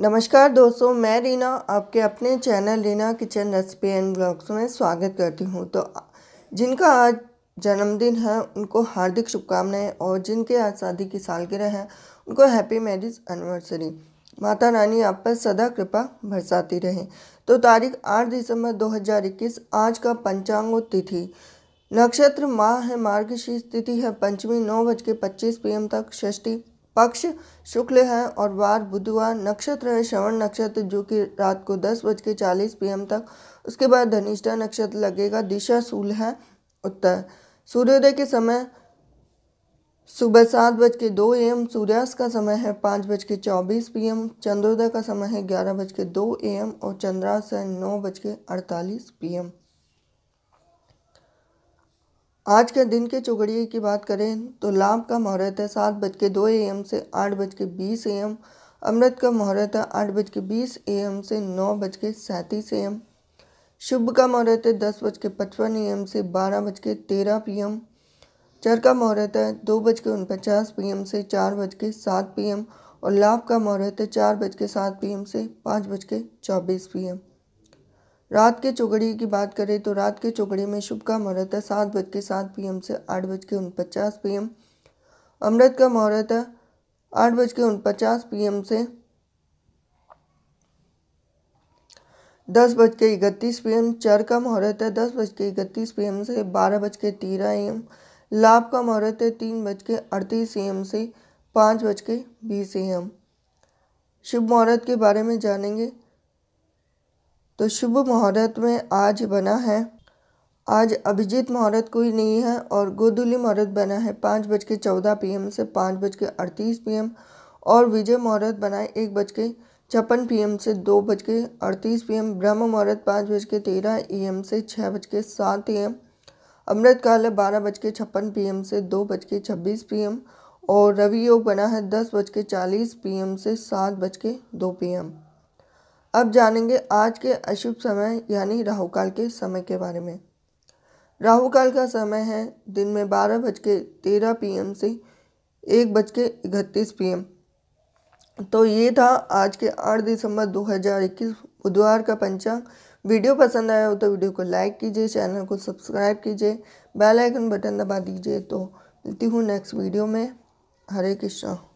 नमस्कार दोस्तों मैं रीना आपके अपने channel Reena kitchen recipe and blogs में स्वागत करती हूँ तो जिनका आज जन्मदिन है उनको हार्दिक शुभकामनाएं और जिनके आज शादी की सालगिरह है उनको हैप्पी मैरिज एनिवर्सरी माता रानी आप पर सदा कृपा बरसाती रहे तो तारीख 8 दिसंबर 2021 आज का पंचांगो तिथि नक्षत्र माह है मार्गशीर्ष तिथि है पंचमी नौ बज के पच्चीस पी तक षष्ठी पक्ष शुक्ल है और वार बुधवार नक्षत्र है श्रवण नक्षत्र जो कि रात को दस बज के चालीस पी तक उसके बाद धनिष्ठा नक्षत्र लगेगा दिशा सूल है उत्तर सूर्योदय के समय सुबह सात बज के दो एम सूर्यास्त का समय है पाँच बज के चौबीस पी एम चंद्रोदय का समय है ग्यारह बज के दो एम और चंद्रास्त है नौ बज के अड़तालीस पी एम आज के दिन के चौगड़िए की बात करें तो लाभ का मुहूर्त है सात बज के दो एम से आठ बज के बीस एम अमृत का मुहूर्त है आठ बज के बीस एम से नौ बज के सैंतीस एम शुभ का मुहूर्त है दस बज के पचपन एम से बारह बज के तेरह पी एम चर का मुहूर्त है दो बज के उनपचास पी एम से चार बज के सात पी एम और लाभ का मुहूर्त है चार बज के सात पी एम से पाँच बज के चौबीस पी एम रात के चौगड़ी की बात करें तो रात के चौगड़ी में शुभ का मुहूर्त है सात बज के सात पी एम से आठ बज के उनपचास पी एम अमृत का मुहूर्त है आठ बज के उनपचास पी एम से दस बज के इकतीस पी एम चर का मुहूर्त है दस बज के इकतीस पी एम से बारह बज के तेरह ए एम लाभ का मुहूर्त है तीन बज के अड़तीस एम से पाँच बज के बीस ए एम शुभ मुहूर्त के बारे में जानेंगे तो शुभ मुहूर्त में आज बना है आज अभिजीत मुहूर्त कोई नहीं है और गोधुली मुहूर्त बना है पाँच बज के चौदह पी से पाँच बज के अड़तीस पी और विजय मुहूर्त बना है एक बज के छप्पन पी से दो बज के अड़तीस पी ब्रह्म मुहूर्त पाँच बज के तेरह ए से छः बज के सात ए अमृतकाल है बारह बज के छप्पन पी से दो बज के छब्बीस पी और रवि योग बना है दस बज के चालीस पी से सात बज के दो पी अब जानेंगे आज के अशुभ समय यानी राहु काल के समय के बारे में राहु काल का समय है दिन में बारह बज के तेरह पी से एक बज के इकतीस पी तो ये था आज के आठ दिसंबर 2021 बुधवार का पंचांग वीडियो पसंद आया हो तो वीडियो को लाइक कीजिए चैनल को सब्सक्राइब कीजिए बेल आइकन बटन दबा दीजिए तो मिलती हूँ नेक्स्ट वीडियो में हरे कृष्णा